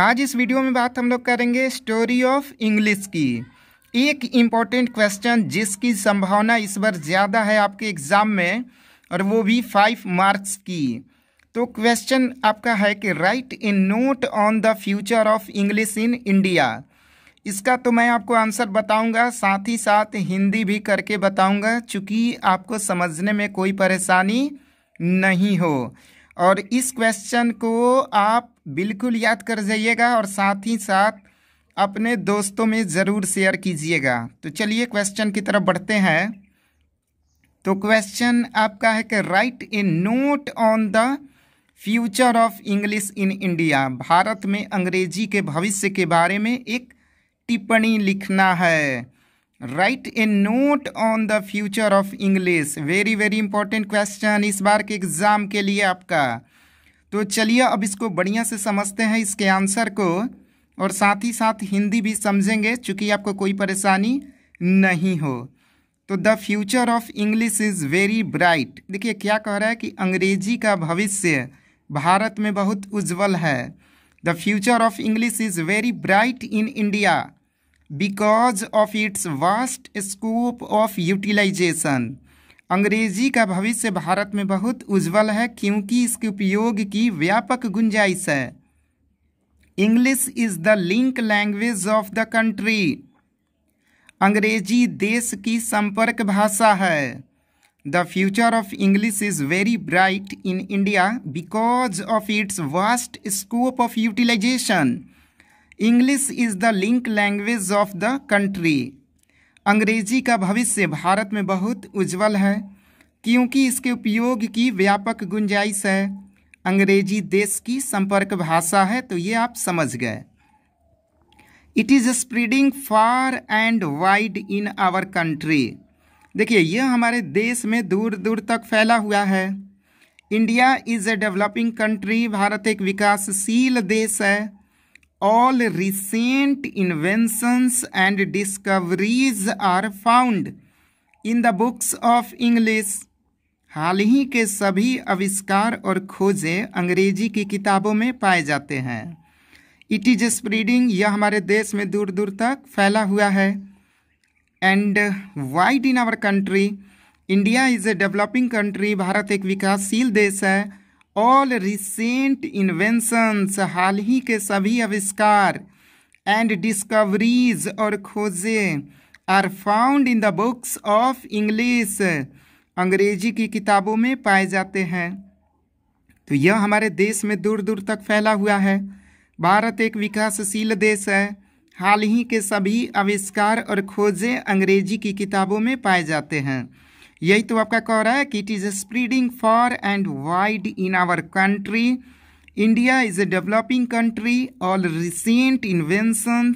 आज इस वीडियो में बात हम लोग करेंगे स्टोरी ऑफ इंग्लिश की एक इम्पॉर्टेंट क्वेश्चन जिसकी संभावना इस बार ज़्यादा है आपके एग्ज़ाम में और वो भी फाइव मार्क्स की तो क्वेश्चन आपका है कि write a note on the future of English in India इसका तो मैं आपको आंसर बताऊंगा साथ ही साथ हिंदी भी करके बताऊंगा चूँकि आपको समझने में कोई परेशानी नहीं हो और इस क्वेश्चन को आप बिल्कुल याद कर जाइएगा और साथ ही साथ अपने दोस्तों में ज़रूर शेयर कीजिएगा तो चलिए क्वेश्चन की तरफ बढ़ते हैं तो क्वेश्चन आपका है कि write a note on the future of English in India Bharat में अंग्रेजी के भविष्य के बारे में एक टिप्पणी लिखना है write a note on the future of English very very important question इस बार के एग्ज़ाम के लिए आपका तो चलिए अब इसको बढ़िया से समझते हैं इसके आंसर को और साथ ही साथ हिंदी भी समझेंगे चूँकि आपको कोई परेशानी नहीं हो तो the future of English is very bright देखिए क्या कह रहा है कि अंग्रेजी का भविष्य भारत में बहुत उज्जवल है the future of English is very bright in India because of its vast scope of utilisation अंग्रेजी का भविष्य भारत में बहुत उज्जवल है क्योंकि इसके उपयोग की व्यापक गुंजाइश है English is the link language of the country अंग्रेजी देश की संपर्क भाषा है the future of English is very bright in India because of its vast scope of utilisation English is the link language of the country अंग्रेजी का भविष्य भारत में बहुत उज्जवल है क्योंकि इसके उपयोग की व्यापक गुंजाइश है अंग्रेजी देश की संपर्क भाषा है तो ये आप समझ गए it is spreading far and wide in our country देखिए यह हमारे देश में दूर दूर तक फैला हुआ है India is a developing country Bharat एक विकासशील देश है all recent inventions and discoveries are found in the books of English. हाल ही के सभी आविष्कार और खोजें अंग्रेजी की किताबों में पाए जाते हैं इट इज स्प्रीडिंग यह हमारे देश में दूर दूर तक फैला हुआ है and wide in our country India is a developing country Bharat एक विकासशील देश है ऑल रिसेंट इन्वेंशंस हाल ही के सभी आविष्कार एंड डिस्कवरीज और खोजें are found in the books of English अंग्रेजी की किताबों में पाए जाते हैं तो यह हमारे देश में दूर दूर तक फैला हुआ है भारत एक विकासशील देश है हाल ही के सभी आविष्कार और खोजें अंग्रेजी की किताबों में पाए जाते हैं यही तो आपका कह रहा है कि it is spreading far and wide in our country India is a developing country all recent invention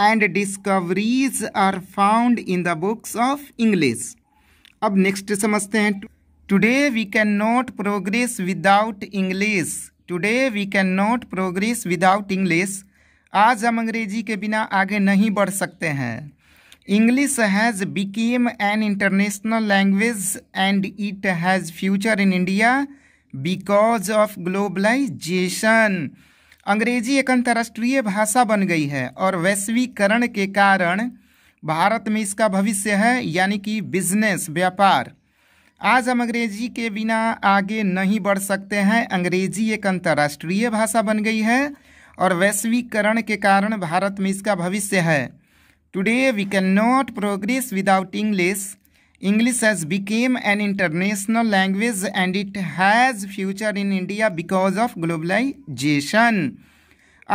and discoveries are found in the books of English अब नेक्स्ट समझते हैं today we can not progress without English today we can not progress without English आज हम अंग्रेजी के बिना आगे नहीं बढ़ सकते हैं English has become an international language and it has future in India because of globalization. अंग्रेजी एक अंतर्राष्ट्रीय भाषा बन गई है और वैश्वीकरण के कारण भारत में इसका भविष्य है यानी कि बिजनेस व्यापार आज हम अंग्रेजी के बिना आगे नहीं बढ़ सकते हैं अंग्रेजी एक अंतर्राष्ट्रीय भाषा बन गई है और वैश्वीकरण के कारण भारत में इसका भविष्य है Today we cannot progress without English. English has become an international language and it has future in India because of globalization.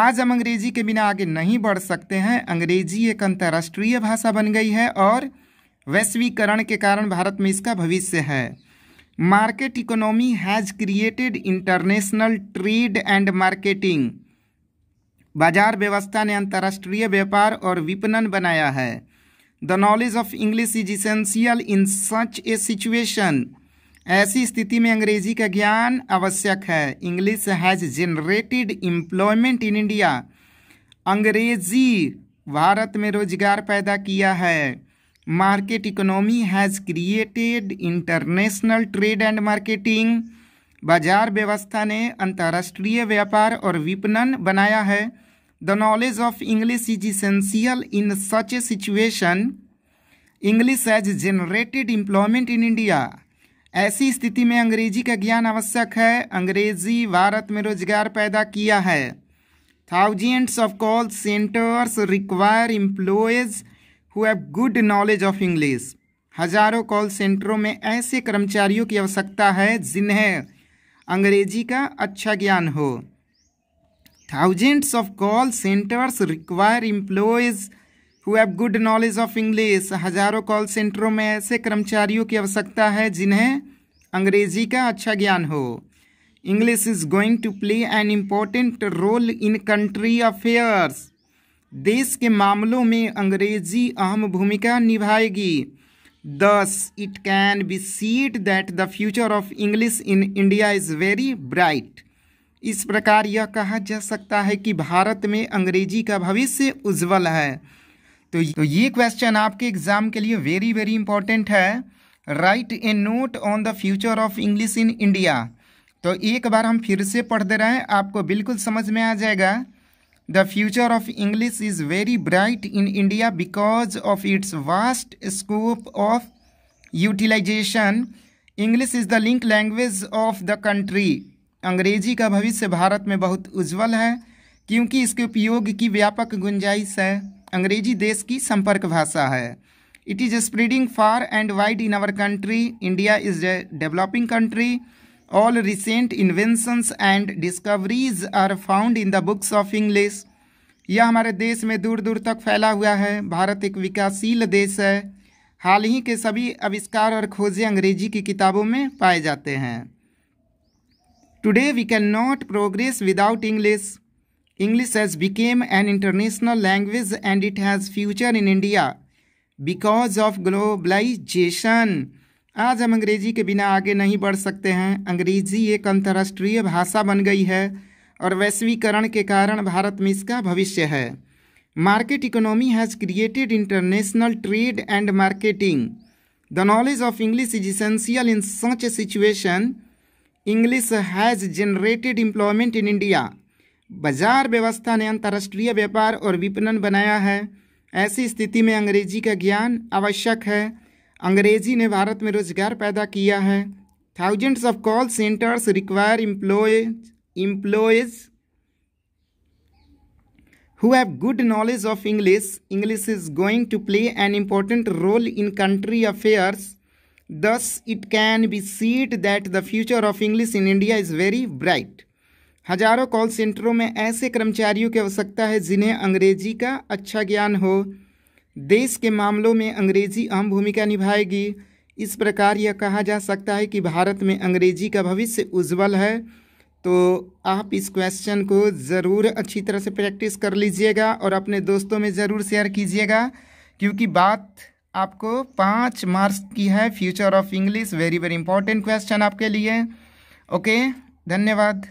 आज हम अंग्रेजी के बिना आगे नहीं बढ़ सकते हैं अंग्रेजी एक अंतर्राष्ट्रीय भाषा बन गई है और वैश्वीकरण के कारण भारत में इसका भविष्य है market economy has created international trade and marketing बाजार व्यवस्था ने अंतर्राष्ट्रीय व्यापार और विपणन बनाया है the knowledge of English is essential in such a situation ऐसी स्थिति में अंग्रेजी का ज्ञान आवश्यक है English has generated employment in India अंग्रेजी भारत में रोजगार पैदा किया है market economy has created international trade and marketing बाजार व्यवस्था ने अंतर्राष्ट्रीय व्यापार और विपणन बनाया है the knowledge of English is essential in such a situation English has generated employment in India ऐसी स्थिति में अंग्रेजी का ज्ञान आवश्यक है अंग्रेजी भारत में रोजगार पैदा किया है thousands of call centres require employees who have good knowledge of English हजारों कॉल सेंटरों में ऐसे कर्मचारियों की आवश्यकता है जिन्हें अंग्रेजी का अच्छा ज्ञान हो thousands of call centres require employees who have good knowledge of English हजारों कॉल सेंटरों में ऐसे कर्मचारियों की आवश्यकता है जिन्हें अंग्रेजी का अच्छा ज्ञान हो English is going to play an important role in country affairs देश के मामलों में अंग्रेजी अहम भूमिका निभाएगी Thus, it can be seen that the future of English in India is very bright. इस प्रकार यह कहा जा सकता है कि भारत में अंग्रेजी का भविष्य उज्जवल है तो तो ये क्वेश्चन आपके एग्जाम के लिए वेरी वेरी इंपॉर्टेंट है write a note on the future of English in India तो एक बार हम फिर से पढ़ दे रहे हैं आपको बिल्कुल समझ में आ जाएगा The future of English is very bright in India because of its vast scope of utilization. English is the link language of the country. अंग्रेजी का भविष्य भारत में बहुत उज्जवल है क्योंकि इसके उपयोग की व्यापक गुंजाइश है अंग्रेजी देश की संपर्क भाषा है it is spreading far and wide in our country India is a developing country All recent inventions and discoveries are found in the books of English. यह हमारे देश में दूर दूर तक फैला हुआ है भारत एक विकासशील देश है हाल ही के सभी आविष्कार और खोजें अंग्रेजी की किताबों में पाए जाते हैं today we can not progress without English English has become an international language and it has future in India because of globalisation आज हम अंग्रेजी के बिना आगे नहीं बढ़ सकते हैं अंग्रेजी एक अंतर्राष्ट्रीय भाषा बन गई है और वैश्वीकरण के कारण भारत में इसका भविष्य है market economy has created international trade and marketing the knowledge of English is essential in such a situation English has generated employment in India बाजार व्यवस्था ने अंतर्राष्ट्रीय व्यापार और विपणन बनाया है ऐसी स्थिति में अंग्रेजी का ज्ञान आवश्यक है अंग्रेजी ने भारत में रोजगार पैदा किया है thousands of call centres require employ employees who have good knowledge of English English is going to play an important role in country affairs thus it can be said that the future of English in India is very bright हजारों call सेंटरों में ऐसे कर्मचारियों की आवश्यकता है जिन्हें अंग्रेजी का अच्छा ज्ञान हो देश के मामलों में अंग्रेजी अहम भूमिका निभाएगी इस प्रकार यह कहा जा सकता है कि भारत में अंग्रेजी का भविष्य उज्जवल है तो आप इस क्वेश्चन को ज़रूर अच्छी तरह से प्रैक्टिस कर लीजिएगा और अपने दोस्तों में ज़रूर शेयर कीजिएगा क्योंकि बात आपको पाँच मार्क्स की है future of English very very important question आपके लिए ओके धन्यवाद